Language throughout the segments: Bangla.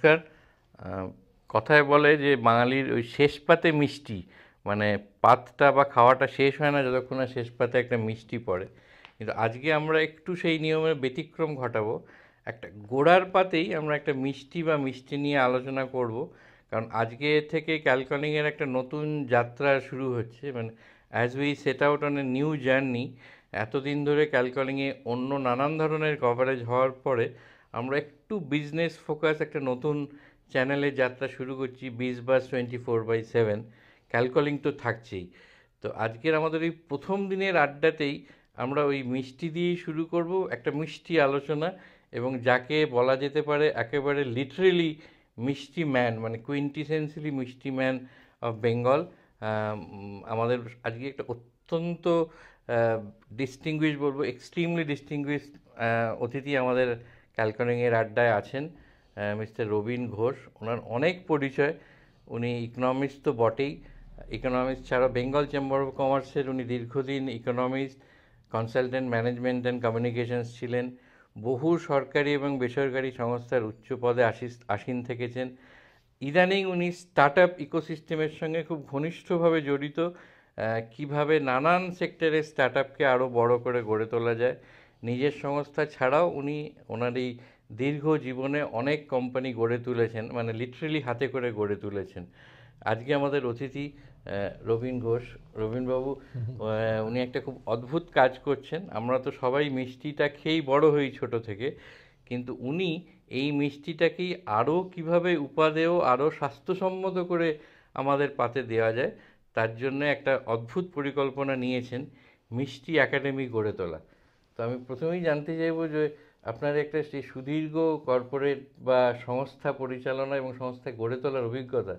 নমস্কার কথায় বলে যে বাঙালির ওই শেষ পাতে মিষ্টি মানে পাতটা বা খাওয়াটা শেষ হয় না যতক্ষণ না শেষ পাতে একটা মিষ্টি পড়ে কিন্তু আজকে আমরা একটু সেই নিয়মের ব্যতিক্রম ঘটাবো একটা গোড়ার পাতেই আমরা একটা মিষ্টি বা মিষ্টি নিয়ে আলোচনা করব কারণ আজকে থেকে ক্যালকনিংয়ের একটা নতুন যাত্রা শুরু হচ্ছে মানে as we set out on a new journey এতদিন ধরে ক্যালকনিংয়ে অন্য নানান ধরনের কভারেজ হওয়ার পরে আমরা একটু বিজনেস ফোকাস একটা নতুন চ্যানেলে যাত্রা শুরু করছি বিজ বাস twenty four by seven Calcalling তো থাকছেই তো আজকের আমাদের এই প্রথম দিনের আড্ডাতেই আমরা ওই মিষ্টি দিয়েই শুরু করব একটা মিষ্টি আলোচনা এবং যাকে বলা যেতে পারে একেবারে লিটারেলি মিষ্টি ম্যান মানে কুইন্টিসেন্সিলি মিষ্টি ম্যান অফ বেঙ্গল আমাদের আজকে একটা অত্যন্ত ডিস্টিংগুইশ বলবো এক্সট্রিমলি ডিস্টিংগুইশ অতিথি আমাদের ক্যালকনিংয়ের আড্ডায় আছেন মিস্টার রবীন ঘোষ ওনার অনেক পরিচয় উনি ইকোনমিস্ট তো বটেই ইকোনমিক্স ছাড়া বেঙ্গল চেম্বার অফ কমার্সের উনি দীর্ঘদিন economist consultant management and communications ছিলেন বহু সরকারি এবং বেসরকারি সংস্থার উচ্চ পদে আসিস আসীন থেকেছেন ইদানিং উনি স্টার্ট আপ ইকোসিস্টেমের সঙ্গে খুব ঘনিষ্ঠভাবে জড়িত কিভাবে নানান সেক্টরে স্টার্ট আপকে আরও বড় করে গড়ে তোলা যায় নিজের সংস্থা ছাড়াও উনি ওনার এই দীর্ঘ জীবনে অনেক কোম্পানি গড়ে তুলেছেন মানে লিটারেলি হাতে করে গড়ে তুলেছেন আজকে আমাদের অতিথি রবীন ঘোষ রবীনবাবু উনি একটা খুব অদ্ভুত কাজ করছেন আমরা তো সবাই মিষ্টিটা খেয়েই বড় হই ছোট থেকে কিন্তু উনি এই মিষ্টিটাকেই আরও কিভাবে উপাদেয় আরও স্বাস্থ্যসম্মত করে আমাদের পাতে দেওয়া যায় তার জন্য একটা অদ্ভুত পরিকল্পনা নিয়েছেন মিষ্টি একাডেমি গড়ে তোলা তো আমি প্রথমেই জানতে চাইব যে আপনার একটা সেই সুদীর্ঘ কর্পোরেট বা সংস্থা পরিচালনা এবং সংস্থা গড়ে তোলার অভিজ্ঞতা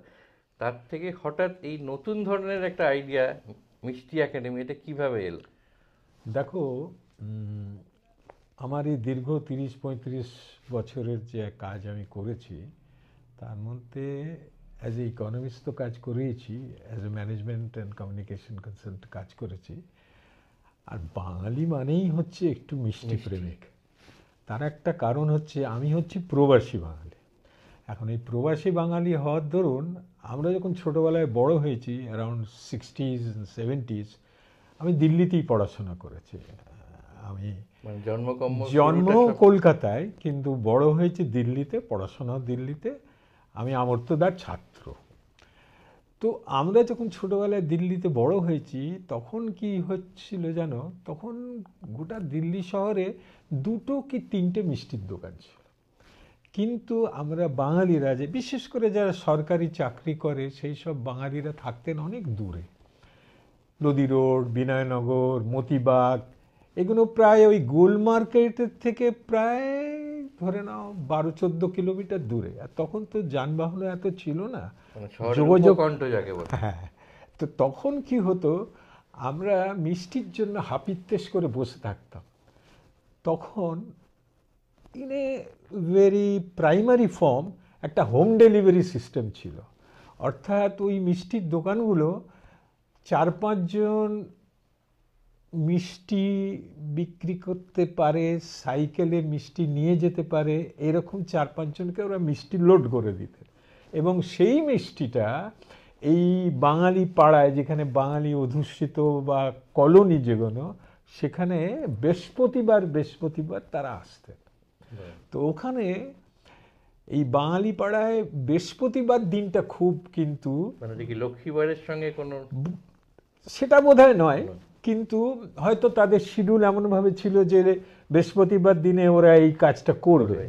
তার থেকে হঠাৎ এই নতুন ধরনের একটা আইডিয়া মিষ্টি একাডেমি এটা কীভাবে এলো দেখো আমার এই দীর্ঘ তিরিশ পঁয়ত্রিশ বছরের যে কাজ আমি করেছি তার মধ্যে অ্যাজ এ ইকোনমিক্স তো কাজ করেইছি as a management and communication consult কাজ করেছি আর বাঙালি মানেই হচ্ছে একটু মিষ্টি প্রেমিক তার একটা কারণ হচ্ছে আমি হচ্ছি প্রবাসী বাঙালি এখন এই প্রবাসী বাঙালি হওয়ার দরুন আমরা যখন ছোটোবেলায় বড় হয়েছি অ্যারাউন্ড সিক্সটিজ সেভেন্টিজ আমি দিল্লিতেই পড়াশোনা করেছি আমি মানে জন্মকম জন্ম কলকাতায় কিন্তু বড় হয়েছি দিল্লিতে পড়াশোনা দিল্লিতে আমি আমর্তদার ছাত্র তো আমরা যখন ছোটোবেলায় দিল্লিতে বড় হয়েছি তখন কি হচ্ছিল যেন তখন গোটা দিল্লি শহরে দুটো কি তিনটে মিষ্টির দোকান ছিল কিন্তু আমরা বাঙালিরা যে বিশেষ করে যারা সরকারি চাকরি করে সেই সব বাঙালিরা থাকতেন অনেক দূরে নদী রোড বিনয়নগর মতিবাগ এগুলো প্রায় ওই গোল মার্কেটের থেকে প্রায় ধরে নাও বারো চোদ্দ কিলোমিটার দূরে আর তখন তো যানবাহন এত ছিল না মানে যোগাযোগ হ্যাঁ, হ্যাঁ তো তখন কি হতো আমরা মিষ্টির জন্য হাপিত্তেস করে বসে থাকতাম তখন in a very primary form একটা হোম ডেলিভারি সিস্টেম ছিল অর্থাৎ ওই মিষ্টির দোকানগুলো চার পাঁচজন মিষ্টি বিক্রি করতে পারে সাইকেলে মিষ্টি নিয়ে যেতে পারে এরকম চার পাঁচজনকে ওরা মিষ্টি লোড করে দিতেন এবং সেই মিষ্টিটা এই বাঙালি পাড়ায় যেখানে বাঙালি অধুষ্ঠিত বা কলোনি যেগুলো সেখানে বৃহস্পতিবার বৃহস্পতিবার তারা আসতেন হ্যাঁ। তো ওখানে এই বাঙালি পাড়ায় বৃহস্পতিবার দিনটা খুব কিন্তু মানে লক্ষ্মীবারের সঙ্গে কোনো সেটা বোধ নয় কিন্তু হয়তো তাদের শিডিউল এমনভাবে ছিল যে বৃহস্পতিবার দিনে ওরা এই কাজটা করবে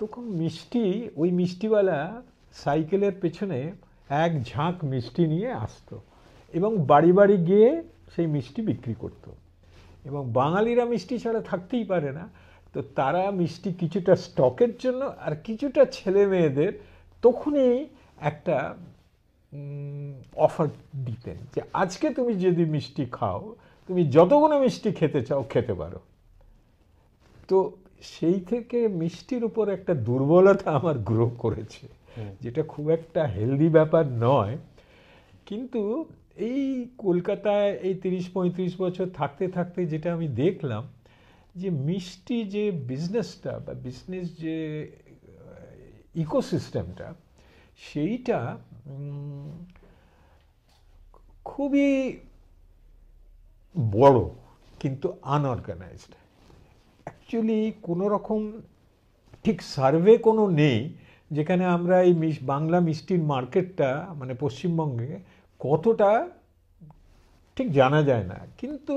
তখন মিষ্টি ওই মিষ্টিওয়ালা সাইকেলের পেছনে এক ঝাঁক মিষ্টি নিয়ে আসতো এবং বাড়ি বাড়ি গিয়ে সেই মিষ্টি বিক্রি করত। এবং বাঙালিরা মিষ্টি ছাড়া থাকতেই পারে না তো তারা মিষ্টি কিছুটা স্টকের জন্য আর কিছুটা ছেলে মেয়েদের তখনই একটা অফার দিতেন যে আজকে তুমি যদি মিষ্টি খাও তুমি যতগুলো মিষ্টি খেতে চাও খেতে পারো তো সেই থেকে মিষ্টির উপর একটা দুর্বলতা আমার গ্রো করেছে যেটা খুব একটা হেলদি ব্যাপার নয় কিন্তু এই কলকাতায় এই তিরিশ পঁয়ত্রিশ বছর থাকতে থাকতে যেটা আমি দেখলাম যে মিষ্টি যে বিজনেসটা বা বিজনেস যে ইকোসিস্টেমটা সেইটা খুবই বড় কিন্তু আনঅর্গানাইজড অ্যাকচুয়ালি কোনো রকম ঠিক সার্ভে কোনো নেই যেখানে আমরা এই মিস বাংলা মিষ্টির মার্কেটটা মানে পশ্চিমবঙ্গে কতটা ঠিক জানা যায় না কিন্তু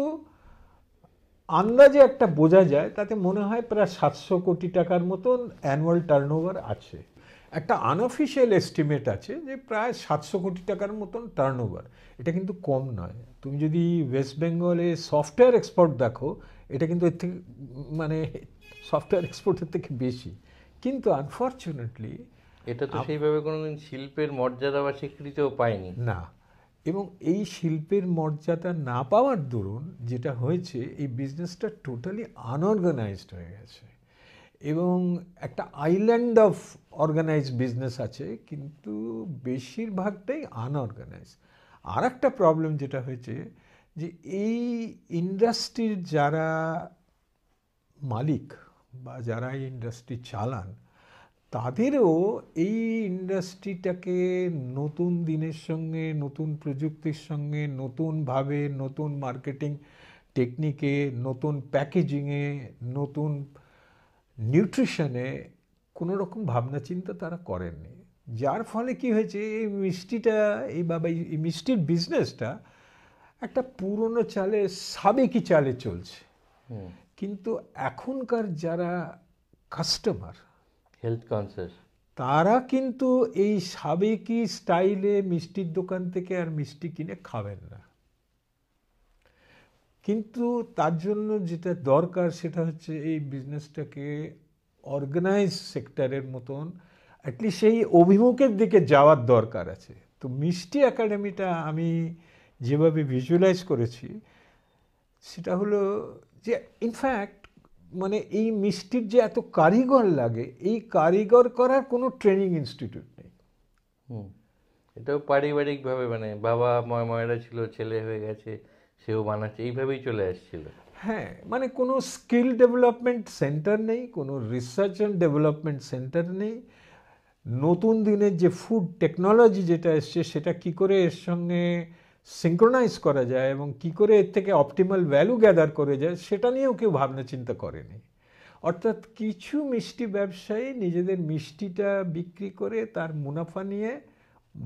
আন্দাজে একটা বোঝা যায় তাতে মনে হয় প্রায় সাতশো কোটি টাকার মতন অ্যানুয়াল টার্নওভার আছে একটা আনঅফিসিয়াল এস্টিমেট আছে যে প্রায় সাতশো কোটি টাকার মতন টার্ন এটা কিন্তু কম নয় তুমি যদি ওয়েস্ট বেঙ্গলে সফটওয়্যার এক্সপোর্ট দেখো এটা কিন্তু এর থেকে মানে সফটওয়্যার এক্সপোর্টের থেকে বেশি কিন্তু আনফর্চুনেটলি এটা তো সেইভাবে কোনোদিন শিল্পের মর্যাদা বা স্বীকৃতিও পায়নি না এবং এই শিল্পের মর্যাদা না পাওয়ার দরুন যেটা হয়েছে এই বিজনেসটা টোটালি আনঅর্গানাইজড হয়ে গেছে এবং একটা আইল্যান্ড অফ অর্গানাইজ বিজনেস আছে কিন্তু বেশিরভাগটাই আনঅর্গানাইজ আর একটা প্রবলেম যেটা হয়েছে যে এই ইন্ডাস্ট্রির যারা মালিক বা যারা এই ইন্ডাস্ট্রি চালান তাদেরও এই ইন্ডাস্ট্রিটাকে নতুন দিনের সঙ্গে নতুন প্রযুক্তির সঙ্গে নতুনভাবে নতুন মার্কেটিং টেকনিকে নতুন প্যাকেজিংয়ে নতুন নিউট্রিশনে কোনো রকম ভাবনা চিন্তা তারা করেননি যার ফলে কি হয়েছে এই মিষ্টিটা এই বাবা এই মিষ্টির বিজনেসটা একটা পুরনো চালে সাবেকি চালে চলছে কিন্তু এখনকার যারা কাস্টমার হেলথ কনসিয়াস তারা কিন্তু এই সাবেকি স্টাইলে মিষ্টির দোকান থেকে আর মিষ্টি কিনে খাবেন না কিন্তু তার জন্য যেটা দরকার সেটা হচ্ছে এই বিজনেসটাকে অর্গানাইজ সেক্টরের মতন অ্যাটলিস্ট সেই অভিমুখের দিকে যাওয়ার দরকার আছে তো মিষ্টি একাডেমিটা আমি যেভাবে ভিজুয়ালাইজ করেছি সেটা হলো যে ইনফ্যাক্ট মানে এই মিষ্টির যে এত কারিগর লাগে এই কারিগর করার কোনো ট্রেনিং ইনস্টিটিউট নেই এটাও পারিবারিকভাবে মানে বাবা ময়ময়রা ছিল ছেলে হয়ে গেছে সেও বানাচ্ছে এইভাবেই চলে আসছিল হ্যাঁ মানে কোনো স্কিল ডেভেলপমেন্ট সেন্টার নেই কোনো রিসার্চ অ্যান্ড ডেভেলপমেন্ট সেন্টার নেই নতুন দিনের যে ফুড টেকনোলজি যেটা এসছে সেটা কি করে এর সঙ্গে সিঙ্ক্রোনাইজ করা যায় এবং কি করে এর থেকে অপটিমাল ভ্যালু গ্যাদার করে যায় সেটা নিয়েও কেউ ভাবনা চিন্তা করেনি অর্থাৎ কিছু মিষ্টি ব্যবসায়ী নিজেদের মিষ্টিটা বিক্রি করে তার মুনাফা নিয়ে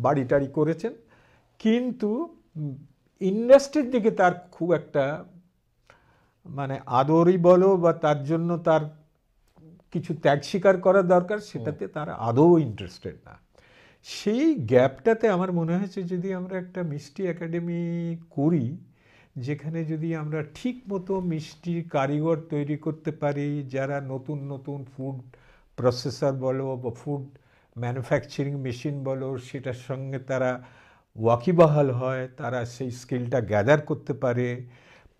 বাড়ি টাড়ি করেছেন কিন্তু ইন্ডাস্ট্রির দিকে তার খুব একটা মানে আদরই বলো বা তার জন্য তার কিছু ত্যাগ স্বীকার করা দরকার সেটাতে তার আদৌ ইন্টারেস্টেড না সেই গ্যাপটাতে আমার মনে হয়েছে যদি আমরা একটা মিষ্টি একাডেমি করি যেখানে যদি আমরা ঠিক মতো মিষ্টি কারিগর তৈরি করতে পারি যারা নতুন নতুন ফুড প্রসেসর বলো বা ফুড ম্যানুফ্যাকচারিং মেশিন বলো সেটার সঙ্গে তারা ওয়াকিবাহাল হয় তারা সেই স্কিলটা গ্যাদার করতে পারে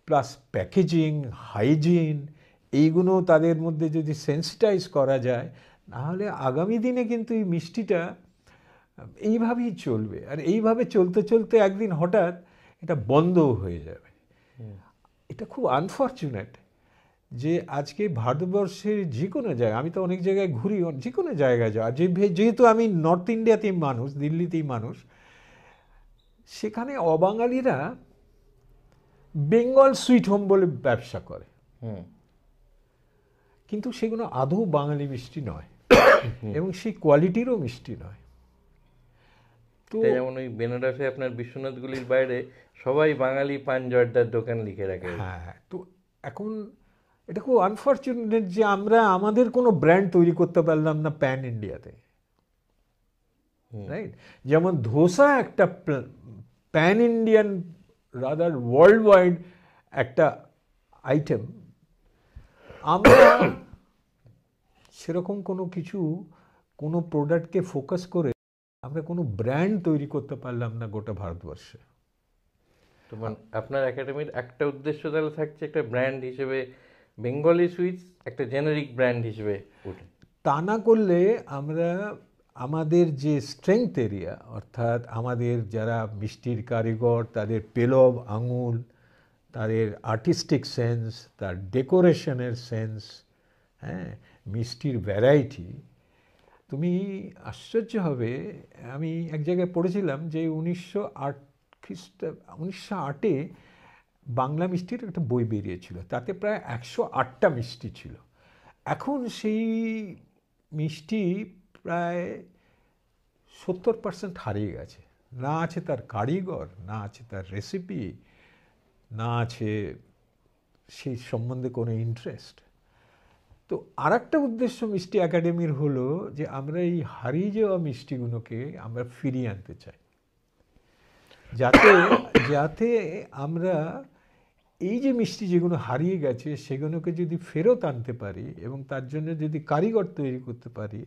প্লাস প্যাকেজিং হাইজিন এইগুলো তাদের মধ্যে যদি সেন্সিটাইজ করা যায় নাহলে আগামী দিনে কিন্তু এই মিষ্টিটা এইভাবেই চলবে আর এইভাবে চলতে চলতে একদিন হঠাৎ এটা বন্ধও হয়ে যাবে এটা খুব আনফর্চুনেট যে আজকে ভারতবর্ষের যে কোনো জায়গায় আমি তো অনেক জায়গায় ঘুরি যে কোনো জায়গায় যাওয়া যে যেহেতু আমি নর্থ ইন্ডিয়াতেই মানুষ দিল্লিতেই মানুষ সেখানে অবাঙালিরা বেঙ্গল সুইট হোম বলে ব্যবসা করে কিন্তু সেগুলো আদৌ বাঙালি মিষ্টি নয় এবং সেই কোয়ালিটিরও মিষ্টি নয় তো যেমন ওই বেনারসে আপনার বিশ্বনাথগুলির বাইরে সবাই বাঙালি পান জর্দার দোকান লিখে রাখে হ্যাঁ তো এখন এটা খুব আনফর্চুনেট যে আমরা আমাদের কোনো ব্র্যান্ড তৈরি করতে পারলাম না প্যান ইন্ডিয়াতে রাইট যেমন ধোসা একটা pan Indian rather worldwide একটা আইটেম আমরা সেরকম কোনো কিছু কোনো প্রোডাক্টকে ফোকাস করে আমরা কোনো ব্র্যান্ড তৈরি করতে পারলাম না গোটা ভারতবর্ষে তো আপনার একাডেমির একটা উদ্দেশ্য তাহলে থাকছে একটা ব্র্যান্ড হিসেবে বেঙ্গলি সুইটস একটা জেনারিক ব্র্যান্ড হিসেবে তা না করলে আমরা আমাদের যে স্ট্রেংথ এরিয়া অর্থাৎ আমাদের যারা মিষ্টির কারিগর তাদের পেলব আঙুল তাদের আর্টিস্টিক সেন্স তার ডেকোরেশনের সেন্স হ্যাঁ মিষ্টির ভ্যারাইটি তুমি আশ্চর্য হবে আমি এক জায়গায় পড়েছিলাম যে উনিশশো আট খ্রিস্টা উনিশশো আটে বাংলা মিষ্টির একটা বই বেরিয়েছিল তাতে প্রায় একশো আটটা মিষ্টি ছিল এখন সেই মিষ্টি প্রায় সত্তর পার্সেন্ট হারিয়ে গেছে না আছে তার কারিগর না আছে তার রেসিপি না আছে সেই সম্বন্ধে কোনো ইন্টারেস্ট তো আর একটা উদ্দেশ্য মিষ্টি একাডেমির হলো যে আমরা এই হারিয়ে যাওয়া মিষ্টিগুলোকে আমরা ফিরিয়ে আনতে চাই যাতে যাতে আমরা এই যে মিষ্টি যেগুলো হারিয়ে গেছে সেগুলোকে যদি ফেরত আনতে পারি এবং তার জন্য যদি কারিগর তৈরি করতে পারি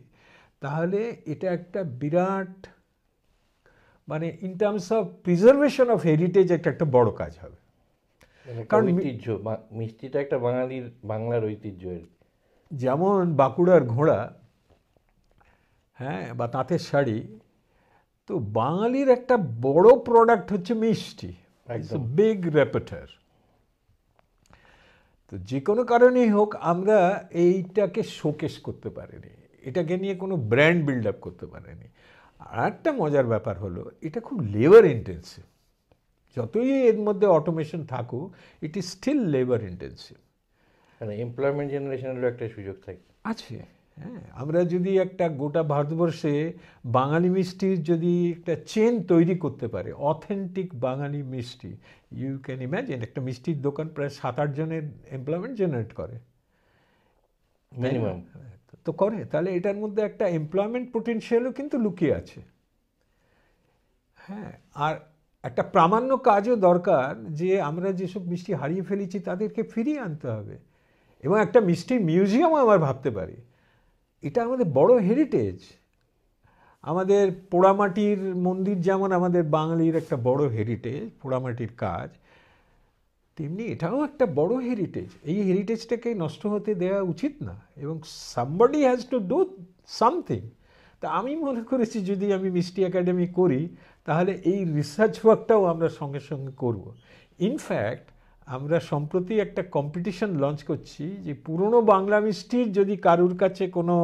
তাহলে এটা একটা বিরাট মানে in terms of preservation of heritage একটা একটা বড় কাজ হবে মানে কারণ ঐতিহ্য মিষ্টিটা একটা বাঙালির বাংলার ঐতিহ্য যেমন বাঁকুড়ার ঘোড়া হ্যাঁ বা তাঁতের শাড়ি তো বাঙালির একটা বড় প্রোডাক্ট হচ্ছে মিষ্টি বিগ র্যাপেটার তো যে কোনো কারণেই হোক আমরা এইটাকে শোকেস করতে পারিনি এটাকে নিয়ে কোনো ব্র্যান্ড বিল্ড আপ করতে পারেনি আর একটা মজার ব্যাপার হলো এটা খুব লেবার ইন্টেন্সিভ যতই এর মধ্যে অটোমেশন থাকুক it is still labour intensive employment জেনারেশনেরও একটা সুযোগ থাকে আছে হ্যাঁ আমরা যদি একটা গোটা ভারতবর্ষে বাঙালি মিষ্টির যদি একটা চেন তৈরি করতে পারে অথেন্টিক বাঙালি মিষ্টি ইউ ক্যান ইম্যাজিন একটা মিষ্টির দোকান প্রায় সাত আট জনের এমপ্লয়মেন্ট জেনারেট করে মিনিমাম তো করে তাহলে এটার মধ্যে একটা এমপ্লয়মেন্ট পোটেন্সিয়ালও কিন্তু লুকিয়ে আছে হ্যাঁ আর একটা প্রামাণ্য কাজও দরকার যে আমরা যেসব মিষ্টি হারিয়ে ফেলেছি তাদেরকে ফিরিয়ে আনতে হবে এবং একটা মিষ্টি মিউজিয়ামও আমার ভাবতে পারি এটা আমাদের বড় হেরিটেজ আমাদের পোড়ামাটির মন্দির যেমন আমাদের বাঙালির একটা বড় হেরিটেজ পোড়ামাটির কাজ তেমনি এটাও একটা বড় হেরিটেজ এই হেরিটেজটাকে নষ্ট হতে দেওয়া উচিত না এবং somebody has to do something তা আমি মনে করেছি যদি আমি মিষ্টি একাডেমি করি তাহলে এই রিসার্চ ওয়ার্কটাও আমরা সঙ্গে সঙ্গে করব ইনফ্যাক্ট আমরা সম্প্রতি একটা কম্পিটিশন লঞ্চ করছি যে পুরনো বাংলা মিষ্টির যদি কারুর কাছে কোনো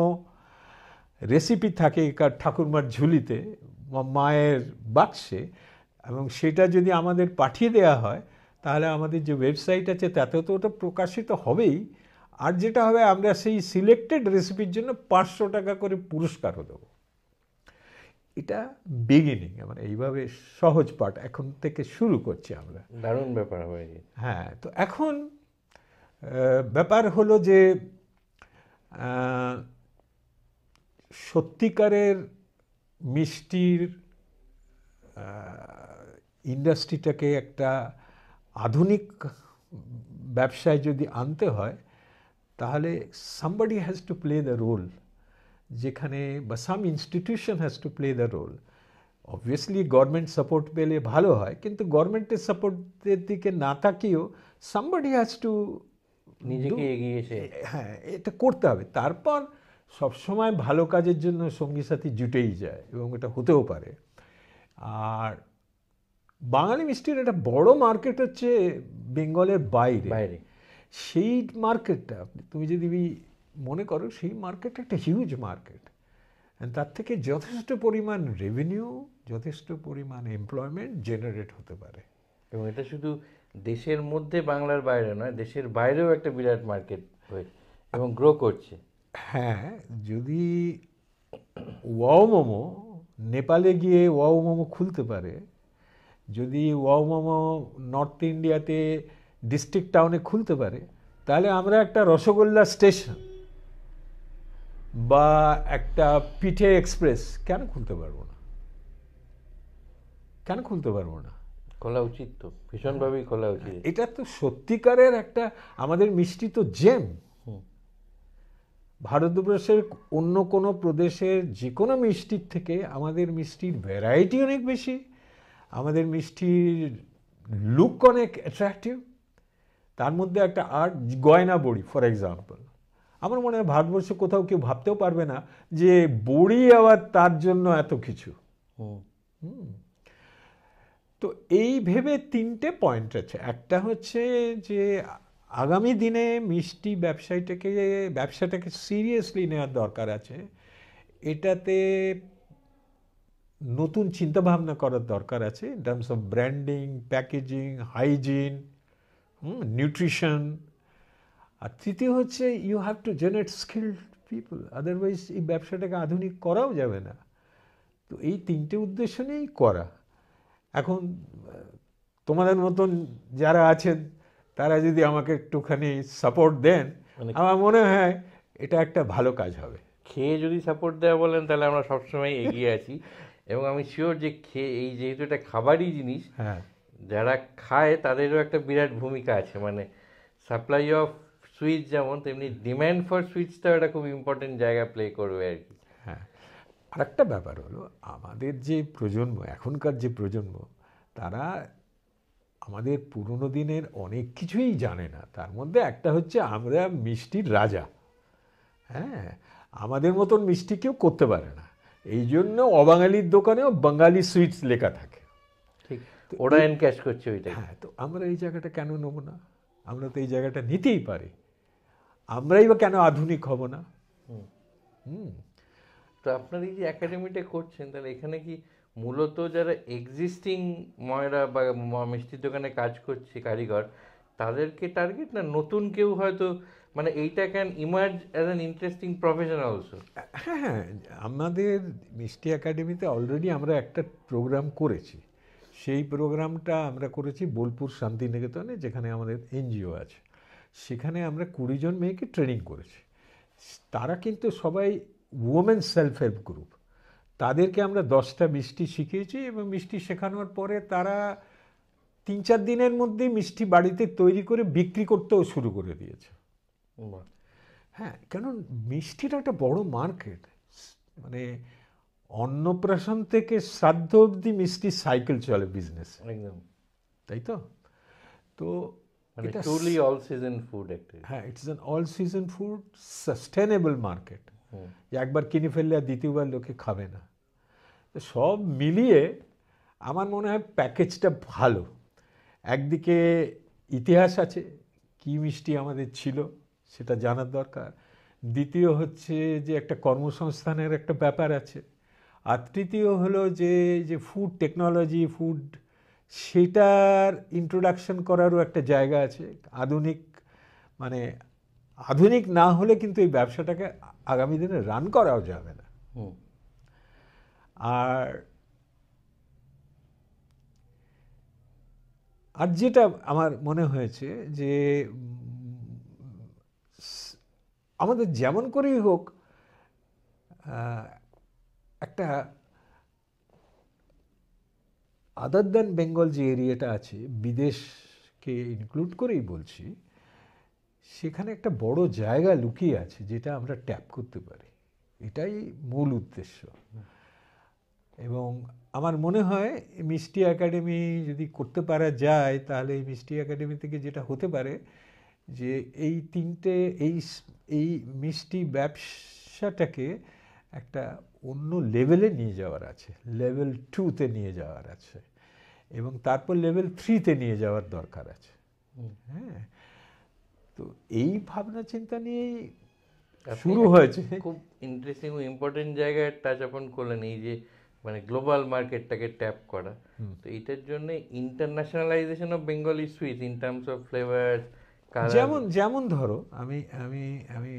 রেসিপি থাকে কার ঠাকুরমার ঝুলিতে মায়ের বাক্সে এবং সেটা যদি আমাদের পাঠিয়ে দেয়া হয় তাহলে আমাদের যে ওয়েবসাইট আছে তাতে তো ওটা প্রকাশিত হবেই আর যেটা হবে আমরা সেই সিলেক্টেড রেসিপির জন্য পাঁচশো টাকা করে পুরস্কারও দেবো এটা বিগিনিং মানে এইভাবে সহজ পাঠ এখন থেকে শুরু করছি আমরা দারুণ ব্যাপার হবে হ্যাঁ তো এখন ব্যাপার হলো যে সত্যিকারের মিষ্টির ইন্ডাস্ট্রিটাকে একটা আধুনিক ব্যবসায় যদি আনতে হয় তাহলে somebody has to play the role যেখানে বা some institution has to play the role obviously government support পেলে ভালো হয় কিন্তু গভর্নমেন্টের সাপোর্টের দিকে না তাকিয়েও সামবাডি হ্যাজ টু নিজেকে এগিয়ে এসে হ্যাঁ এটা করতে হবে তারপর সবসময় ভালো কাজের জন্য সঙ্গী সাথী জুটেই যায় এবং এটা হতেও পারে আর বাঙালি মিষ্টির একটা বড় মার্কেট হচ্ছে বেঙ্গলের বাইরে বাইরে সেই মার্কেটটা তুমি যদি মনে করো সেই মার্কেটটা একটা হিউজ মার্কেট তার থেকে যথেষ্ট পরিমাণ রেভিনিউ যথেষ্ট পরিমাণ এমপ্লয়মেন্ট জেনারেট হতে পারে এবং এটা শুধু দেশের মধ্যে বাংলার বাইরে নয় দেশের বাইরেও একটা বিরাট মার্কেট হয়ে এবং গ্রো করছে হ্যাঁ যদি ওয়াও মোমো নেপালে গিয়ে ওয়াও মোমো খুলতে পারে যদি ওয়াওমোমো নর্থ ইন্ডিয়াতে ডিস্ট্রিক্ট টাউনে খুলতে পারে তাহলে আমরা একটা রসগোল্লা স্টেশন বা একটা পিঠে এক্সপ্রেস কেন খুলতে পারবো না কেন খুলতে পারবো না খোলা উচিত তো ভীষণভাবেই খোলা উচিত হ্যাঁ, এটা তো সত্যিকারের একটা আমাদের মিষ্টি তো জেম ভারতবর্ষের অন্য কোনো প্রদেশের যে কোনো মিষ্টির থেকে আমাদের মিষ্টির ভ্যারাইটি অনেক বেশি আমাদের মিষ্টির লুক অনেক অ্যাট্রাক্টিভ তার মধ্যে একটা আর্ট গয়না বড়ি ফর এক্সাম্পল আমার মনে হয় ভারতবর্ষে কোথাও কেউ ভাবতেও পারবে না যে বড়ি আবার তার জন্য এত কিছু তো এই ভেবে তিনটে পয়েন্ট আছে একটা হচ্ছে যে আগামী দিনে মিষ্টি ব্যবসায়ীটাকে ব্যবসাটাকে সিরিয়াসলি নেওয়ার দরকার আছে এটাতে নতুন চিন্তাভাবনা করার দরকার আছে in terms of branding packaging hygiene nutrition আর তৃতীয় হচ্ছে you have to generate skilled people otherwise এই ব্যবসাটাকে আধুনিক করাও যাবে না তো এই তিনটে উদ্দেশ্য নিয়েই করা এখন তোমাদের মতন যারা আছেন তারা যদি আমাকে একটুখানি সাপোর্ট দেন মানে আমার মনে হয় এটা একটা ভালো কাজ হবে খেয়ে যদি সাপোর্ট দেওয়া বলেন তাহলে আমরা সবসময় এগিয়ে আছি এবং আমি শিওর যে খেয়ে এই যেহেতু এটা খাবারই জিনিস হ্যাঁ। যারা খায় তাদেরও একটা বিরাট ভূমিকা আছে মানে সাপ্লাই অফ সুইচ যেমন তেমনি ডিম্যান্ড ফর সুইচটাও একটা খুব ইম্পর্টেন্ট জায়গা প্লে করবে আর কি হ্যাঁ আরেকটা ব্যাপার হলো আমাদের যে প্রজন্ম এখনকার যে প্রজন্ম তারা আমাদের পুরনো দিনের অনেক কিছুই জানে না তার মধ্যে একটা হচ্ছে আমরা মিষ্টির রাজা হ্যাঁ আমাদের মতন মিষ্টি কেউ করতে পারে না এই জন্য অবাঙালির দোকানেও বাঙালি সুইটস লেখা থাকে ঠিক ওরা এনক্যাশ করছে ওইটা হ্যাঁ তো আমরা এই জায়গাটা কেন নেব না আমরা তো এই জায়গাটা নিতেই পারি আমরাই বা কেন আধুনিক হব না হুম তো আপনার এই যে একাডেমিটা করছেন তাহলে এখানে কি মূলত যারা এক্সিস্টিং ময়রা বা মিষ্টির দোকানে কাজ করছে কারিগর তাদেরকে টার্গেট না নতুন কেউ হয়তো মানে এইটা can emerge as an interesting profession also হ্যাঁ আমাদের মিষ্টি একাডেমিতে অলরেডি আমরা একটা প্রোগ্রাম করেছি সেই প্রোগ্রামটা আমরা করেছি বোলপুর শান্তিনিকেতনে যেখানে আমাদের এনজিও আছে সেখানে আমরা কুড়িজন মেয়েকে ট্রেনিং করেছি তারা কিন্তু সবাই ওমেন সেলফ হেল্প গ্রুপ তাদেরকে আমরা দশটা মিষ্টি শিখিয়েছি এবং মিষ্টি শেখানোর পরে তারা তিন চার দিনের মধ্যেই মিষ্টি বাড়িতে তৈরি করে বিক্রি করতেও শুরু করে দিয়েছে হ্যাঁ কারণ মিষ্টিটা একটা বড় মার্কেট মানে অন্নপ্রাশন থেকে শ্রাদ্ধ অবধি মিষ্টির সাইকেল চলে বিজনেস একদম তাই তো তো অল সিজন ফুড হ্যাঁ it's all season food sustainable market একবার কিনে ফেললে আর দ্বিতীয়বার লোকে খাবে না তো সব মিলিয়ে আমার মনে হয় প্যাকেজটা ভালো একদিকে ইতিহাস আছে কি মিষ্টি আমাদের ছিল সেটা জানার দরকার দ্বিতীয় হচ্ছে যে একটা কর্মসংস্থানের একটা ব্যাপার আছে আর তৃতীয় হলো যে যে ফুড টেকনোলজি ফুড সেটার ইন্ট্রোডাকশন করারও একটা জায়গা আছে আধুনিক মানে আধুনিক না হলে কিন্তু এই ব্যবসাটাকে আগামী দিনে রান করাও যাবে না আর আর যেটা আমার মনে হয়েছে যে আমাদের যেমন করেই হোক একটা আদার দ্যান বেঙ্গল যে এরিয়াটা আছে বিদেশকে ইনক্লুড করেই বলছি সেখানে একটা বড় জায়গা লুকিয়ে আছে যেটা আমরা ট্যাপ করতে পারি এটাই মূল উদ্দেশ্য এবং আমার মনে হয় মিষ্টি একাডেমি যদি করতে পারা যায় তাহলে এই মিষ্টি একাডেমি থেকে যেটা হতে পারে যে এই তিনটে এই এই মিষ্টি ব্যবসাটাকে একটা অন্য লেভেলে নিয়ে যাওয়ার আছে লেভেল টুতে নিয়ে যাওয়ার আছে এবং তারপর লেভেল থ্রিতে নিয়ে যাওয়ার দরকার আছে হ্যাঁ তো এই ভাবনা চিন্তা নিয়েই শুরু হয়েছে খুব ইন্টারেস্টিং ও ইম্পর্টেন্ট জায়গায় টাচ আপন করলেন এই যে মানে গ্লোবাল মার্কেটটাকে ট্যাপ করা তো এটার জন্য internationalisation of Bengali sweet in terms of flavours যেমন যেমন ধরো আমি আমি আমি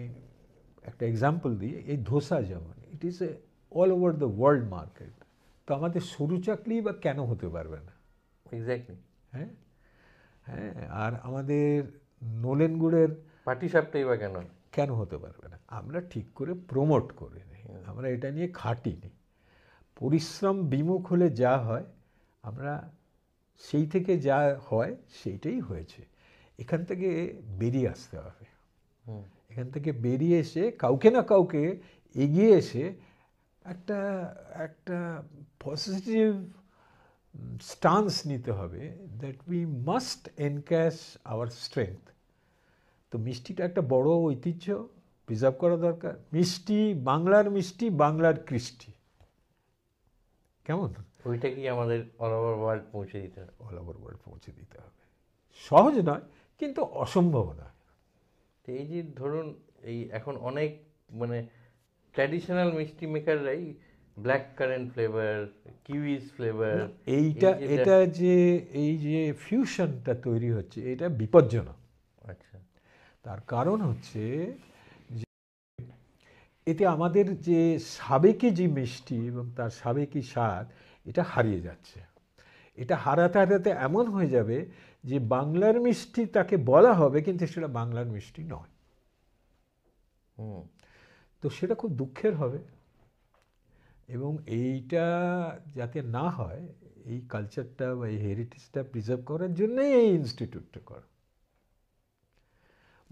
একটা এক্সাম্পল দিই এই ধোসা যেমন it is a all over the world market তো আমাদের সরু চাকরি বা কেন হতে পারবে না এক্স্যাক্টলি হ্যাঁ হ্যাঁ আর আমাদের নোলেন গুড়ের পাটি সাপটাই বা কেন কেন হতে পারবে না আমরা ঠিক করে প্রমোট করি নি আমরা এটা নিয়ে খাটি নি পরিশ্রম বিমুখ হলে যা হয় আমরা সেই থেকে যা হয় সেইটাই হয়েছে এখান থেকে বেরিয়ে আসতে হবে এখান থেকে বেরিয়ে এসে কাউকে না কাউকে এগিয়ে এসে একটা একটা পজিটিভ স্টান্স নিতে হবে that we must encash our strength তো মিষ্টিটা একটা বড় ঐতিহ্য প্রিজার্ভ করা দরকার মিষ্টি বাংলার মিষ্টি বাংলার কৃষ্টি কেমন ওইটা কি আমাদের অল ওভার ওয়ার্ল্ড পৌঁছে দিতে হবে অল ওভার ওয়ার্ল্ড পৌঁছে দিতে হবে সহজ নয় কিন্তু অসম্ভব নয় এই যে ধরুন এই এখন অনেক মানে ট্র্যাডিশনাল মিষ্টি মেকাররাই black currant flavour kiwis flavour এইটা এটা যে এই যে ফিউশনটা তৈরি হচ্ছে এটা বিপজ্জনক আচ্ছা তার কারণ হচ্ছে এতে আমাদের যে সাবেকি যে মিষ্টি এবং তার সাবেকি স্বাদ এটা হারিয়ে যাচ্ছে এটা হারাতে হারাতে এমন হয়ে যাবে যে বাংলার মিষ্টি তাকে বলা হবে কিন্তু সেটা বাংলার মিষ্টি নয় তো সেটা খুব দুঃখের হবে এবং এইটা যাতে না হয় এই কালচারটা বা এই হেরিটেজটা প্রিজার্ভ করার জন্যই এই ইনস্টিটিউটটা করা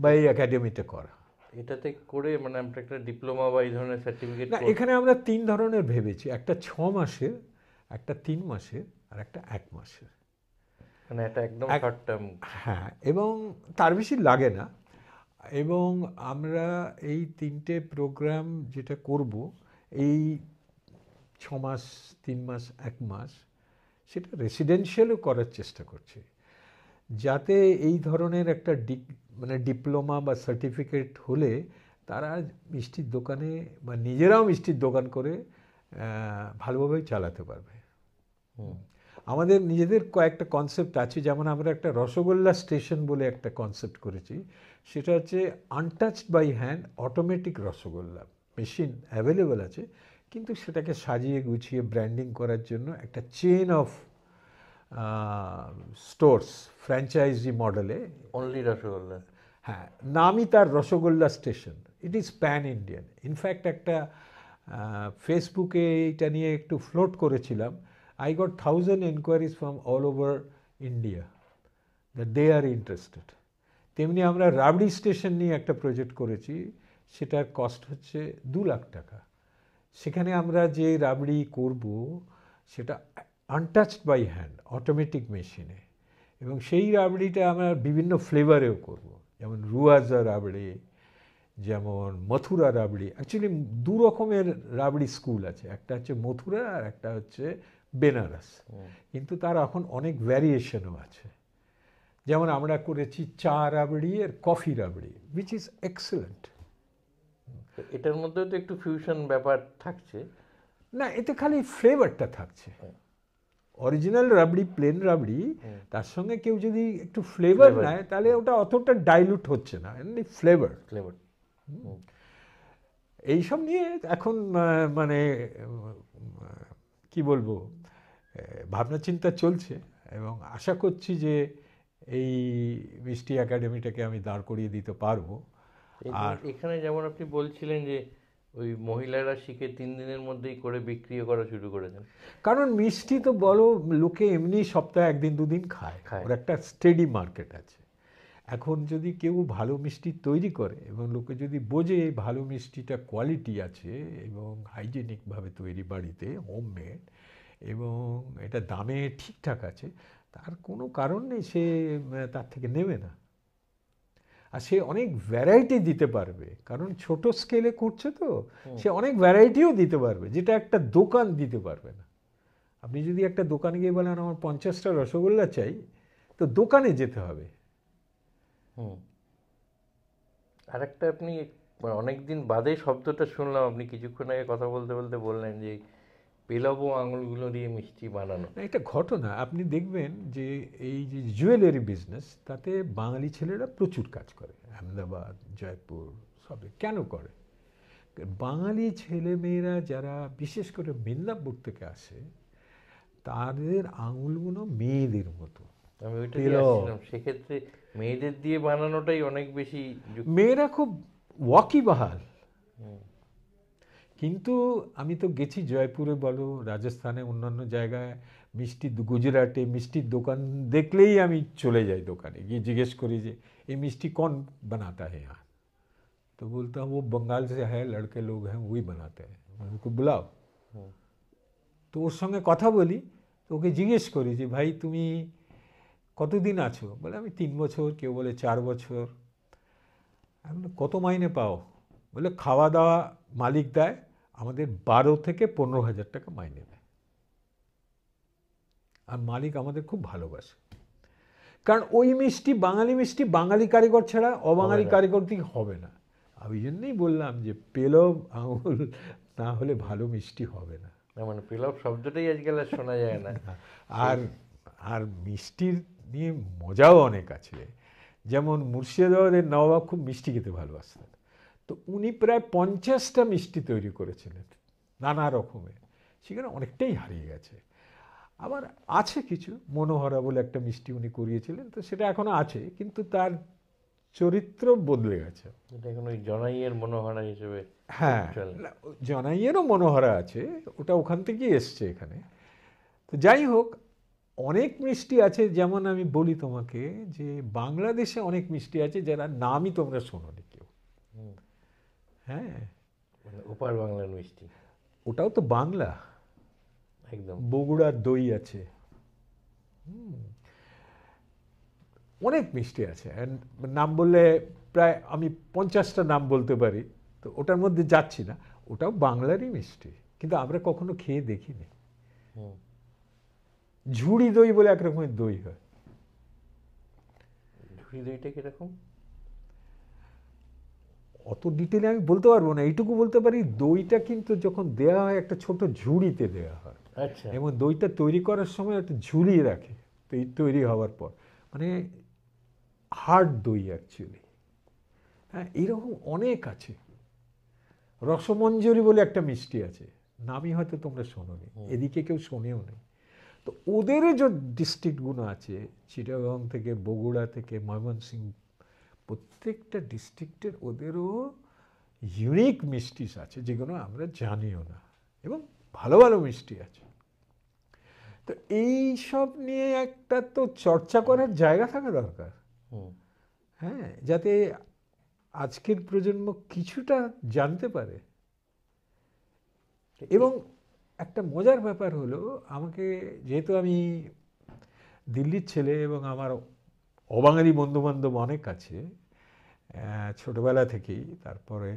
বা এই একাডেমিটা করা এটাতে করে মানে আমরা একটা ডিপ্লোমা বা এই ধরনের সার্টিফিকেট না এখানে আমরা তিন ধরনের ভেবেছি একটা ছ মাসের একটা তিন মাসের আর একটা এক মাসের মানে এটা একদম শর্ট টার্ম হ্যাঁ এবং তার বেশি লাগে না এবং আমরা এই তিনটে প্রোগ্রাম যেটা করব এই ছ মাস তিন মাস এক মাস সেটা রেসিডেন্সিয়ালও করার চেষ্টা করছি যাতে এই ধরনের একটা ডি মানে ডিপ্লোমা বা সার্টিফিকেট হলে তারা মিষ্টির দোকানে বা নিজেরাও মিষ্টির দোকান করে ভালোভাবে চালাতে পারবে হুম আমাদের নিজেদের কয়েকটা কনসেপ্ট আছে যেমন আমরা একটা রসগোল্লা স্টেশন বলে একটা কনসেপ্ট করেছি সেটা হচ্ছে untouched by hand automatic rasgulla machine available আছে কিন্তু সেটাকে সাজিয়ে গুছিয়ে ব্র্যান্ডিং করার জন্য একটা চেন অফ স্টোর্স ফ্র্যাঞ্চাইজি মডেলে অনলি রসগোল্লা হ্যাঁ নামই তার rasgulla station it is pan Indian in fact একটা ফেসবুকে এটা নিয়ে একটু ফ্লোট করেছিলাম I got 1000 inquiries from all over India that they are interested. তেমনি আমরা রাবড়ি স্টেশন নিয়ে একটা প্রজেক্ট করেছি সেটার কস্ট হচ্ছে দু লাখ টাকা সেখানে আমরা যে রাবড়ি করব সেটা আনটাচড বাই হ্যান্ড অটোমেটিক মেশিনে এবং সেই রাবড়িটা আমরা বিভিন্ন ফ্লেভারেও করব যেমন রুয়াজা রাবড়ি যেমন মথুরা রাবড়ি অ্যাকচুয়ালি দু রকমের রাবড়ি স্কুল আছে একটা হচ্ছে মথুরা আর একটা হচ্ছে বেনারস কিন্তু তার এখন অনেক ভ্যারিয়েশনও আছে যেমন আমরা করেছি চা রাবড়ি আর coffee rabri which is excellent এটার মধ্যে তো একটু ফিউশন ব্যাপার থাকছে না এতে খালি ফ্লেভারটা থাকছে অরিজিনাল হ্যাঁ। রাবড়ি প্লেন রাবড়ি তার সঙ্গে কেউ যদি একটু ফ্লেভার নেয় তাহলে ওটা অতটা ডাইলুট হচ্ছে না এমনি ফ্লেভার ফ্লেভার এইসব নিয়ে এখন মানে কি বলবো ভাবনা চিন্তা চলছে এবং আশা করছি যে এই মিষ্টি একাডেমিটাকে আমি দাঁড় করিয়ে দিতে পারবো আর এখানে যেমন আপনি বলছিলেন যে ওই মহিলারা শিখে তিন দিনের মধ্যেই করে বিক্রিও করা শুরু করেছেন কারণ মিষ্টি তো বলো লোকে এমনি সপ্তাহে একদিন দুদিন খায় ওর একটা স্টেডি মার্কেট আছে এখন যদি কেউ ভালো মিষ্টি তৈরি করে এবং লোকে যদি বোঝে এই ভালো মিষ্টিটা কোয়ালিটি আছে এবং হাইজেনিকভাবে তৈরি বাড়িতে মেড এবং এটা দামে ঠিকঠাক আছে তার কোনো কারণ নেই সে তার থেকে নেবে না আর সে অনেক ভ্যারাইটি দিতে পারবে কারণ ছোট স্কেলে করছে তো সে অনেক ভ্যারাইটিও দিতে পারবে যেটা একটা দোকান দিতে পারবে না আপনি যদি একটা দোকানে গিয়ে বলেন আমার পঞ্চাশটা রসগোল্লা চাই তো দোকানে যেতে হবে আর একটা আপনি অনেকদিন বাদে শব্দটা শুনলাম আপনি কিছুক্ষণ আগে কথা বলতে বলতে বললেন যে পেলাবো আঙুলগুলো দিয়ে মিষ্টি বানানো একটা ঘটনা আপনি দেখবেন যে এই যে জুয়েলারি বিজনেস তাতে বাঙালি ছেলেরা প্রচুর কাজ করে আহমেদাবাদ জয়পুর সবে কেন করে বাঙালি ছেলেমেয়েরা যারা বিশেষ করে মেদিনীপুর থেকে আসে তাদের আঙুলগুলো মেয়েদের মতো আমি সেক্ষেত্রে মেয়েদের দিয়ে বানানোটাই অনেক বেশি মেয়েরা খুব ওয়াকিবাহাল কিন্তু আমি তো গেছি জয়পুরে বলো রাজস্থানে অন্যান্য জায়গা মিষ্টি গুজরাটে মিষ্টি দোকান দেখলেই আমি চলে যাই দোকানে কি জিজ্ঞেস করি যে এই মিষ্টি কোন বানাতা হে यार तो बोलता वो बंगाल से है लड़के लोग हैं वही बनाते हैं उनको बुलाओ तो उसके संग कथा बोली तो के জিজ্ঞেস করি যে ভাই তুমি কতদিন আছো বলে তিন বছর কেও বলে চার বছর আর কত মাইনে পাও বলে খাওয়া দা মালিক দা আমাদের বারো থেকে পনেরো হাজার টাকা মাইনে দেয় আর মালিক আমাদের খুব ভালোবাসে কারণ ওই মিষ্টি বাঙালি মিষ্টি বাঙালি কারিগর ছাড়া অবাঙালি কারিগর দিক হবে না আমি জন্যই বললাম যে পেলব আঙুল না হলে ভালো মিষ্টি হবে না মানে পেলব শব্দটাই আজকাল শোনা যায় না আর আর মিষ্টির নিয়ে মজাও অনেক আছে যেমন মুর্শিদাবাদের নবাব খুব মিষ্টি খেতে ভালোবাসতেন তো উনি প্রায় পঞ্চাশটা মিষ্টি তৈরি করেছিলেন নানা রকমের সেখানে অনেকটাই হারিয়ে গেছে আবার আছে কিছু মনোহরা বলে একটা মিষ্টি উনি করিয়েছিলেন তো সেটা এখনও আছে কিন্তু তার চরিত্র বদলে গেছে এটা এখন ওই জনাইয়ের মনোহরা হিসেবে হ্যাঁ জনাইয়েরও মনোহরা আছে ওটা ওখান থেকেই এসছে এখানে তো যাই হোক অনেক মিষ্টি আছে যেমন আমি বলি তোমাকে যে বাংলাদেশে অনেক মিষ্টি আছে যারা নামই তোমরা শোনো কেউ হ্যাঁ ওপার মানে বাংলার মিষ্টি ওটাও তো বাংলা একদম বগুড়ার দই আছে অনেক মিষ্টি আছে নাম বললে প্রায় আমি পঞ্চাশটা নাম বলতে পারি তো ওটার মধ্যে যাচ্ছি না ওটাও বাংলারই মিষ্টি কিন্তু আমরা কখনো খেয়ে দেখিনি ঝুড়ি দই বলে এক রকমের দই হয় ঝুড়ি দইটা কীরকম অত ডিটেলে আমি বলতে পারবো না এইটুকু বলতে পারি দইটা কিন্তু যখন দেয়া হয় একটা ছোট ঝুড়িতে দেওয়া হয় আচ্ছা এবং দইটা তৈরি করার সময় একটা ঝুলিয়ে রাখে তৈরি হওয়ার পর মানে হার্ড দই অ্যাকচুয়ালি হ্যাঁ এরকম অনেক আছে রসমঞ্জরি বলে একটা মিষ্টি আছে নামই হয়তো তোমরা শোনোনি এদিকে কেউ শোনেও নেই তো ওদেরও যে ডিস্ট্রিক্টগুলো আছে চিটাগং থেকে বগুড়া থেকে ময়মনসিংহ প্রত্যেকটা ডিস্ট্রিক্টের ওদেরও ইউনিক মিষ্টিস আছে যেগুলো আমরা জানিও না এবং ভালো ভালো মিষ্টি আছে তো এই সব নিয়ে একটা তো চর্চা করার জায়গা থাকা দরকার হ্যাঁ যাতে আজকের প্রজন্ম কিছুটা জানতে পারে এবং একটা মজার ব্যাপার হলো আমাকে যেহেতু আমি দিল্লির ছেলে এবং আমার অবাঙালি বন্ধুবান্ধব অনেক আছে ছোটবেলা থেকেই তারপরে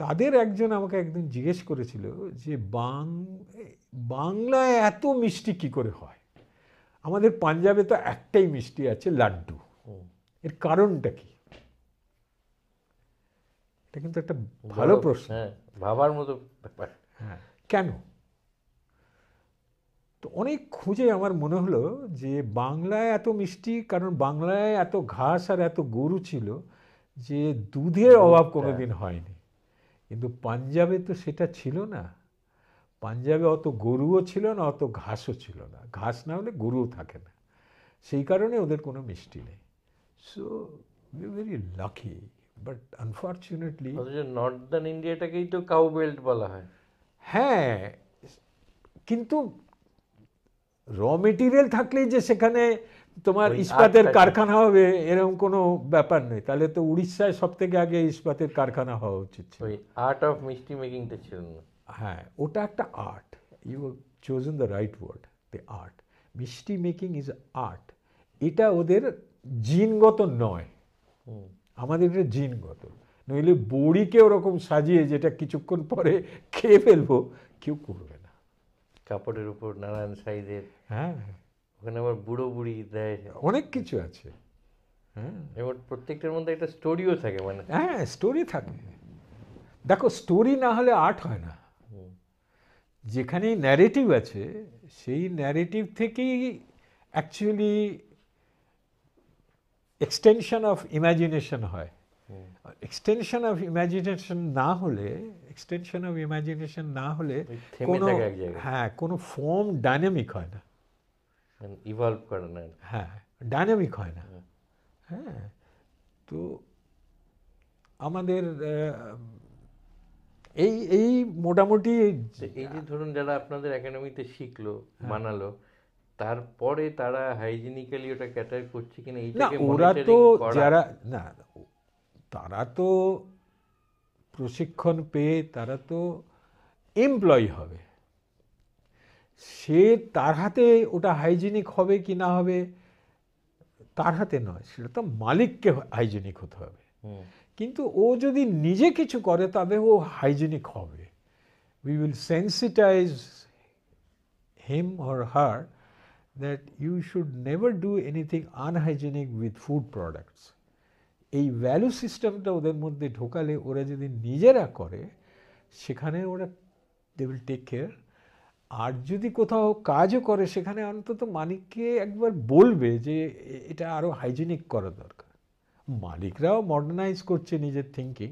তাদের একজন আমাকে একদিন জিজ্ঞেস করেছিল যে বাং বাংলায় এত মিষ্টি কি করে হয় আমাদের পাঞ্জাবে তো একটাই মিষ্টি আছে লাড্ডু এর কারণটা কি এটা কিন্তু একটা ভালো প্রশ্ন হ্যাঁ, ভাবার মতো ব্যাপার হ্যাঁ কেন তো অনেক খুঁজে আমার মনে হলো যে বাংলায় এত মিষ্টি কারণ বাংলায় এত ঘাস আর এত গরু ছিল যে দুধের অভাব কোনোদিন হয়নি কিন্তু পাঞ্জাবে তো সেটা ছিল না পাঞ্জাবে অত গরুও ছিল না অত ঘাসও ছিল না ঘাস না হলে গরুও থাকে না সেই কারণে ওদের কোনো মিষ্টি নেই so you very lucky but unfortunately northern ইন্ডিয়াটাকেই তো কাউ বেল্ট বলা হয় হ্যাঁ কিন্তু র মেটেরিয়াল থাকলেই যে সেখানে তোমার ইস্পাতের কারখানা হবে এরকম কোনো ব্যাপার নেই তাহলে তো উড়িষ্যায় সব থেকে আগে ইস্পাতের কারখানা হওয়া উচিত ছিল আর্ট অফ মিষ্টি মেকিংটা ছিল না হ্যাঁ ওটা একটা art you chosen the right word the art মিষ্টি মেকিং ইজ আর্ট এটা ওদের জিনগত নয় আমাদের এটা জিনগত নইলে বড়িকে ওরকম সাজিয়ে যেটা কিছুক্ষণ পরে খেয়ে ফেলবো কেউ করবে কাপড়ের উপর নানান সাইজের হ্যাঁ ওখানে আবার বুড়ো বুড়ি দেয় অনেক কিছু আছে হ্যাঁ এবার প্রত্যেকটার মধ্যে একটা স্টোরিও থাকে মানে হ্যাঁ স্টোরি থাকে দেখো স্টোরি না হলে আর্ট হয় না যেখানে ন্যারেটিভ আছে সেই ন্যারেটিভ থেকেই অ্যাকচুয়ালি এক্সটেনশন অফ ইমাজিনেশন হয় এক্সটেনশন অফ ইমাজিনেশন না হলে এক্সটেনশন অফ ইমাজিনেশন না হলে কোনো হ্যাঁ কোনো ফর্ম ডাইনামিক হয় না ইভলভ মানে করে না হ্যাঁ ডাইনামিক হয় না হ্যাঁ, হ্যাঁ তো আমাদের এই এই মোটামুটি এই যে ধরুন যারা আপনাদের একাডেমিতে শিখলো মানালো হ্যাঁ। তারপরে তারা হাইজিনিক্যালি ওটা ক্যাটার করছে কিনা না ওরা তো যারা না তারা তো প্রশিক্ষণ পেয়ে তারা তো এমপ্লয়ি হবে সে তার হাতে ওটা হাইজিনিক হবে কি না হবে তার হাতে নয় সেটা তো মালিককে হাইজিনিক হতে হবে কিন্তু ও যদি নিজে কিছু করে তবে ও হাইজিনিক হবে we will sensitise him or her that you should never do anything unhygienic with food products এই ভ্যালু সিস্টেমটা ওদের মধ্যে ঢোকালে ওরা যদি নিজেরা করে সেখানে ওরা দে উইল টেক কেয়ার আর যদি কোথাও কাজও করে সেখানে অন্তত মালিককে একবার বলবে যে এটা আরও হাইজিনিক করা দরকার মালিকরাও মডার্নাইজ করছে নিজের থিঙ্কিং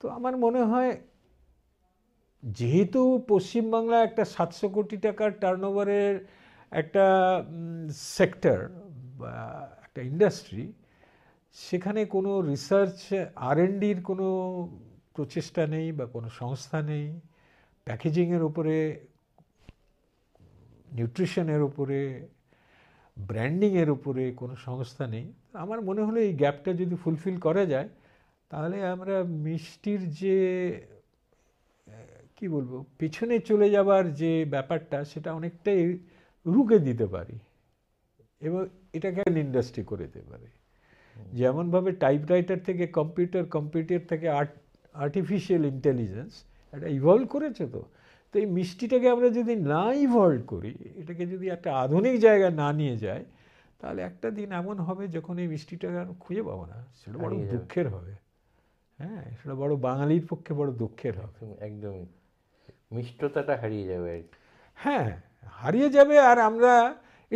তো আমার মনে হয় যেহেতু পশ্চিমবাংলা একটা সাতশো কোটি টাকার টার্নওভারের একটা সেক্টর বা একটা ইন্ডাস্ট্রি সেখানে কোনো রিসার্চ আর এনডির কোনো প্রচেষ্টা নেই বা কোনো সংস্থা নেই প্যাকেজিংয়ের ওপরে নিউট্রিশনের ওপরে ব্র্যান্ডিংয়ের উপরে কোনো সংস্থা নেই আমার মনে হলো এই গ্যাপটা যদি ফুলফিল করা যায় তাহলে আমরা মিষ্টির যে কি বলবো পিছনে চলে যাবার যে ব্যাপারটা সেটা অনেকটাই রুখে দিতে পারি এবং এটাকে ইন্ডাস্ট্রি করে দিতে পারি যেমনভাবে টাইপরাইটার থেকে কম্পিউটার কম্পিউটার থেকে আর্ট আর্টিফিশিয়াল ইন্টেলিজেন্স এটা ইভলভ করেছে তো তো এই মিষ্টিটাকে আমরা যদি না ইভলভ করি এটাকে যদি একটা আধুনিক জায়গায় না নিয়ে যায় তাহলে একটা দিন এমন হবে যখন এই মিষ্টিটাকে আর খুঁজে পাবো না সেটা বড় দুঃখের হবে হ্যাঁ সেটা বড় বাঙালির পক্ষে বড় দুঃখের হবে একদমই মিষ্টতাটা হারিয়ে যাবে হ্যাঁ হারিয়ে যাবে আর আমরা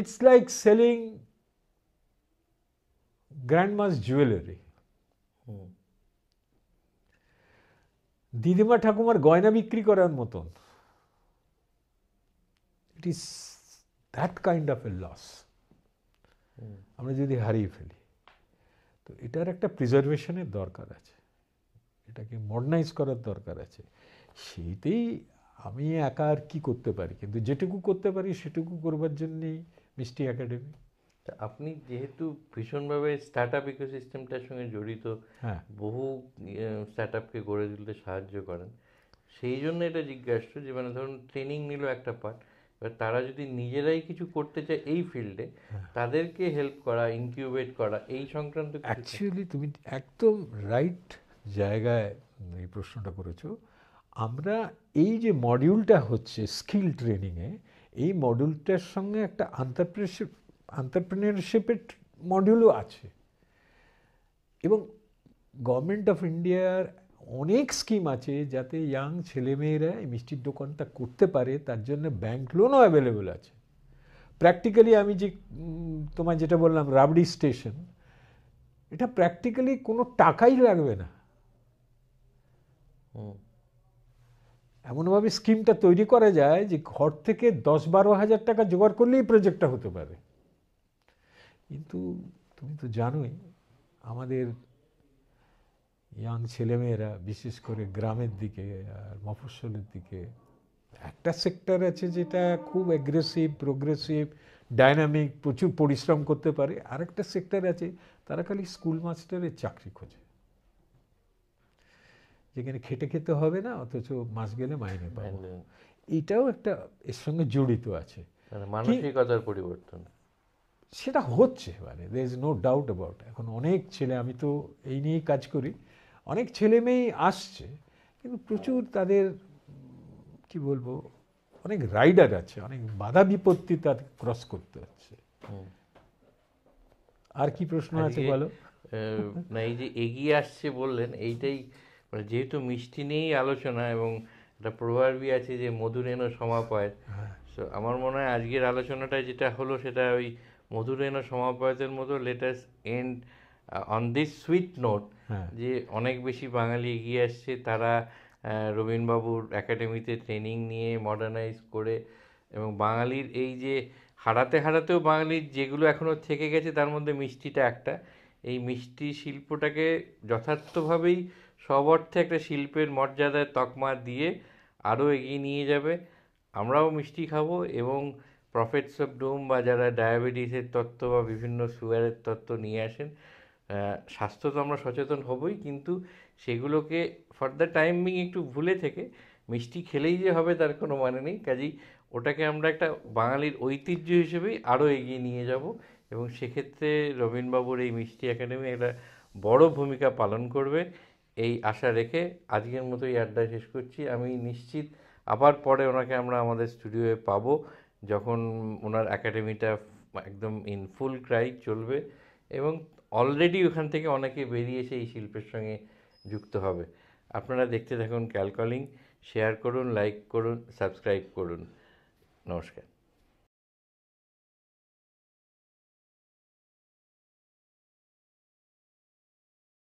it's like selling grandma's jewellery hmm দিদিমা ঠাকুমার গয়না বিক্রি করার মতন it is that kind of a loss আমরা যদি হারিয়ে ফেলি তো এটার একটা প্রিজারভেশনের দরকার আছে এটাকে মডার্নাইজ করার দরকার আছে সেইতেই আমি একা আর কী করতে পারি কিন্তু যেটুকু করতে পারি সেটুকু করবার জন্যেই মিষ্টি একাডেমি তা আপনি যেহেতু ভীষণভাবে স্টার্ট আপ ইকোসিস্টেমটার সঙ্গে জড়িত হ্যাঁ। বহু স্টার্ট ইয়ে, আপকে গড়ে তুলতে সাহায্য করেন সেই জন্য এটা জিজ্ঞাসা যে মানে ধরুন ট্রেনিং নিল একটা পার্ট এবার তারা যদি নিজেরাই কিছু করতে চায় এই ফিল্ডে হ্যাঁ। তাদেরকে হেল্প করা ইনকিউবেট করা এই সংক্রান্ত অ্যাকচুয়ালি তুমি একদম রাইট জায়গায় এই প্রশ্নটা করেছো আমরা এই যে মডিউলটা হচ্ছে স্কিল ট্রেনিংয়ে এই মডিউলটার সঙ্গে একটা আন্তর্প্রেশিপ আন্টারপ্রেনারশিপের মডিউলও আছে এবং গভর্নমেন্ট অফ ইন্ডিয়ার অনেক স্কিম আছে যাতে ইয়াং ছেলেমেয়েরা এই মিষ্টির দোকানটা করতে পারে তার জন্য ব্যাংক লোনও অ্যাভেলেবেল আছে প্র্যাকটিক্যালি আমি যে তোমায় যেটা বললাম রাবড়ি স্টেশন এটা প্র্যাকটিক্যালি কোনো টাকাই লাগবে না এমনভাবে স্কিমটা তৈরি করা যায় যে ঘর থেকে দশ বারো হাজার টাকা জোগাড় করলেই প্রজেক্টটা হতে পারে কিন্তু তুমি তো জানোই আমাদের ইয়াং ছেলেমেয়েরা বিশেষ করে গ্রামের দিকে আর মফস্বলের দিকে একটা সেক্টর আছে যেটা খুব অ্যাগ্রেসিভ প্রোগ্রেসিভ ডাইনামিক প্রচুর পরিশ্রম করতে পারে আর একটা সেক্টর আছে তারা খালি স্কুল মাস্টারের চাকরি খোঁজে যেখানে খেটে খেতে হবে না অথচ মাস গেলে মাইনে পাবে এটাও একটা এর সঙ্গে জড়িত আছে মানে মানসিকতার পরিবর্তন সেটা হচ্ছে মানে there is no doubt about এখন অনেক ছেলে আমি তো এই নিয়েই কাজ করি অনেক ছেলে মেয়েই আসছে কিন্তু প্রচুর তাদের কি বলবো অনেক রাইডার আছে অনেক বাধা বিপত্তি তার ক্রস করতে হচ্ছে আর কি প্রশ্ন আছে বলো না এই যে এগিয়ে আসছে বললেন এইটাই মানে যেহেতু মিষ্টি নিয়েই আলোচনা এবং একটা প্রভাবই আছে যে মধুরেন হ্যাঁ। তো আমার মনে হয় আজকের আলোচনাটা যেটা হলো সেটা ওই মধুরেন সমাপয়তের মতো latest end on this sweet note যে অনেক বেশি বাঙালি এগিয়ে আসছে তারা uh, রবীনবাবুর একাডেমিতে ট্রেনিং নিয়ে মডার্নাইজ করে এবং বাঙালির এই যে হারাতে হারাতেও বাঙালির যেগুলো এখনও থেকে গেছে তার মধ্যে মিষ্টিটা একটা এই মিষ্টি শিল্পটাকে যথার্থভাবেই সব অর্থে একটা শিল্পের মর্যাদায় তকমা দিয়ে আরও এগিয়ে নিয়ে যাবে আমরাও মিষ্টি খাবো এবং প্রফেটস অফ ডুম বা যারা ডায়াবেটিসের তত্ত্ব বা বিভিন্ন সুগারের তত্ত্ব নিয়ে আসেন স্বাস্থ্য তো আমরা সচেতন হবই কিন্তু সেগুলোকে ফর দ্য টাইমিং একটু ভুলে থেকে মিষ্টি খেলেই যে হবে তার কোনো মানে নেই কাজেই ওটাকে আমরা একটা বাঙালির ঐতিহ্য হিসেবেই আরও এগিয়ে নিয়ে যাব এবং সেক্ষেত্রে রবীনবাবুর এই মিষ্টি একাডেমি একটা বড় ভূমিকা পালন করবে এই আশা রেখে আজকের মতো এই আড্ডা শেষ করছি আমি নিশ্চিত আবার পরে ওনাকে আমরা আমাদের স্টুডিওয়ে পাবো যখন ওনার একাডেমিটা একদম ইন ফুল ক্রাই চলবে এবং অলরেডি ওখান থেকে অনেকে বেরিয়েছে এই শিল্পের সঙ্গে যুক্ত হবে আপনারা দেখতে থাকুন ক্যালকলিং শেয়ার করুন লাইক করুন সাবস্ক্রাইব করুন নমস্কার